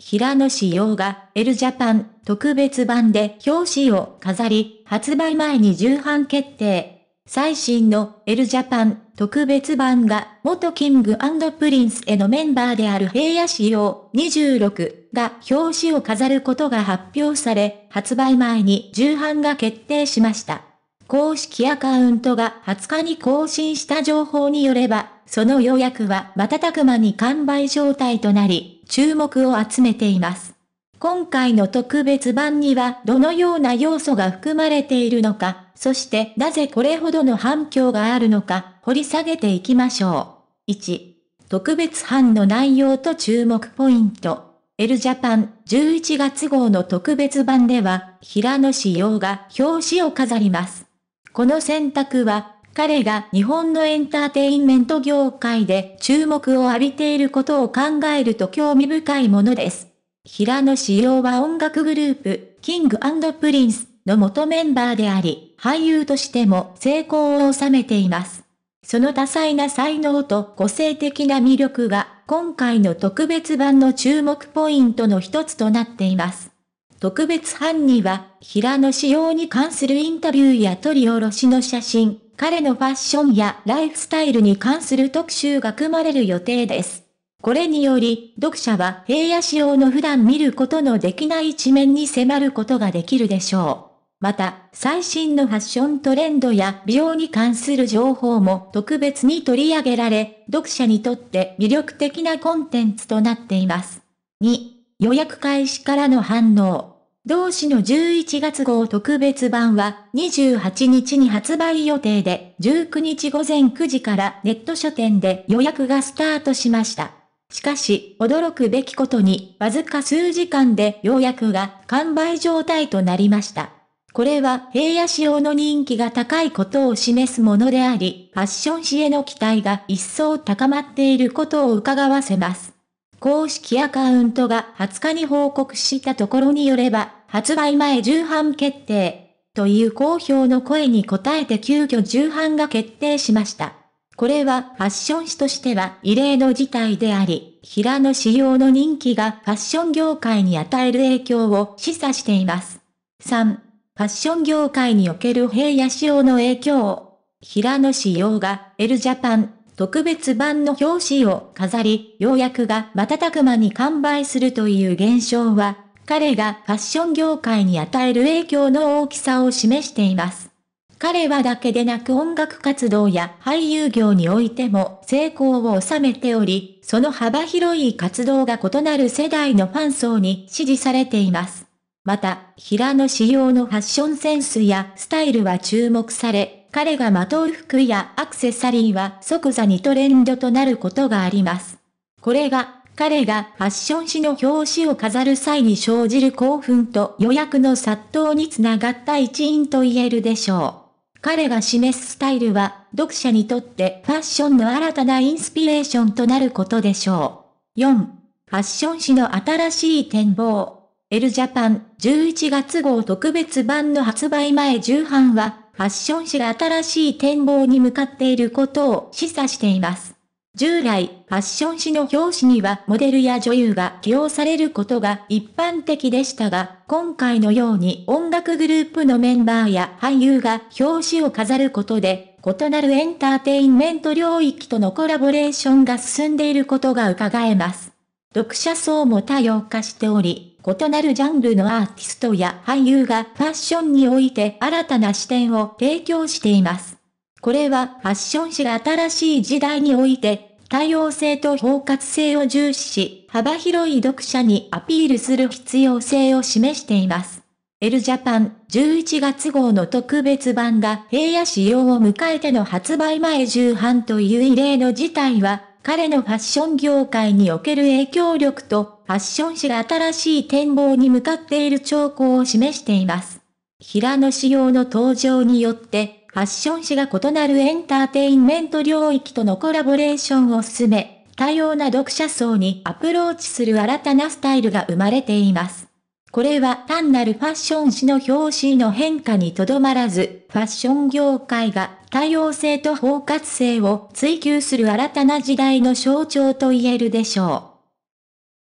平野紫耀が L ジャパン特別版で表紙を飾り、発売前に重版決定。最新の L ジャパン特別版が元キングプリンスへのメンバーである平野紫耀26が表紙を飾ることが発表され、発売前に重版が決定しました。公式アカウントが20日に更新した情報によれば、その予約は瞬く間に完売状態となり、注目を集めています。今回の特別版にはどのような要素が含まれているのか、そしてなぜこれほどの反響があるのか、掘り下げていきましょう。1、特別版の内容と注目ポイント。エルジャパン11月号の特別版では、平野紫耀が表紙を飾ります。この選択は、彼が日本のエンターテインメント業界で注目を浴びていることを考えると興味深いものです。平野志陽は音楽グループ、キングプリンスの元メンバーであり、俳優としても成功を収めています。その多彩な才能と個性的な魅力が今回の特別版の注目ポイントの一つとなっています。特別版には、平野仕様に関するインタビューや撮り下ろしの写真、彼のファッションやライフスタイルに関する特集が組まれる予定です。これにより、読者は平野仕様の普段見ることのできない一面に迫ることができるでしょう。また、最新のファッショントレンドや美容に関する情報も特別に取り上げられ、読者にとって魅力的なコンテンツとなっています。2、予約開始からの反応。同誌の11月号特別版は28日に発売予定で、19日午前9時からネット書店で予約がスタートしました。しかし、驚くべきことに、わずか数時間で予約が完売状態となりました。これは平野仕様の人気が高いことを示すものであり、ファッション誌への期待が一層高まっていることを伺わせます。公式アカウントが20日に報告したところによれば、発売前重版決定。という好評の声に応えて急遽重版が決定しました。これはファッション誌としては異例の事態であり、平野仕様の人気がファッション業界に与える影響を示唆しています。3. ファッション業界における平野仕様の影響。平野仕様が L ジャパン特別版の表紙を飾り、ようやくが瞬く間に完売するという現象は、彼がファッション業界に与える影響の大きさを示しています。彼はだけでなく音楽活動や俳優業においても成功を収めており、その幅広い活動が異なる世代のファン層に支持されています。また、平野仕様のファッションセンスやスタイルは注目され、彼がまとう服やアクセサリーは即座にトレンドとなることがあります。これが彼がファッション誌の表紙を飾る際に生じる興奮と予約の殺到につながった一因と言えるでしょう。彼が示すスタイルは、読者にとってファッションの新たなインスピレーションとなることでしょう。4. ファッション誌の新しい展望。エルジャパン11月号特別版の発売前重版は、ファッション誌が新しい展望に向かっていることを示唆しています。従来、ファッション誌の表紙にはモデルや女優が起用されることが一般的でしたが、今回のように音楽グループのメンバーや俳優が表紙を飾ることで、異なるエンターテインメント領域とのコラボレーションが進んでいることが伺えます。読者層も多様化しており、異なるジャンルのアーティストや俳優がファッションにおいて新たな視点を提供しています。これはファッション誌が新しい時代において多様性と包括性を重視し、幅広い読者にアピールする必要性を示しています。エルジャパン11月号の特別版が平野仕様を迎えての発売前重版という異例の事態は、彼のファッション業界における影響力と、ファッション誌が新しい展望に向かっている兆候を示しています。平野仕様の登場によって、ファッション誌が異なるエンターテインメント領域とのコラボレーションを進め、多様な読者層にアプローチする新たなスタイルが生まれています。これは単なるファッション誌の表紙の変化にとどまらず、ファッション業界が多様性と包括性を追求する新たな時代の象徴と言えるでしょう。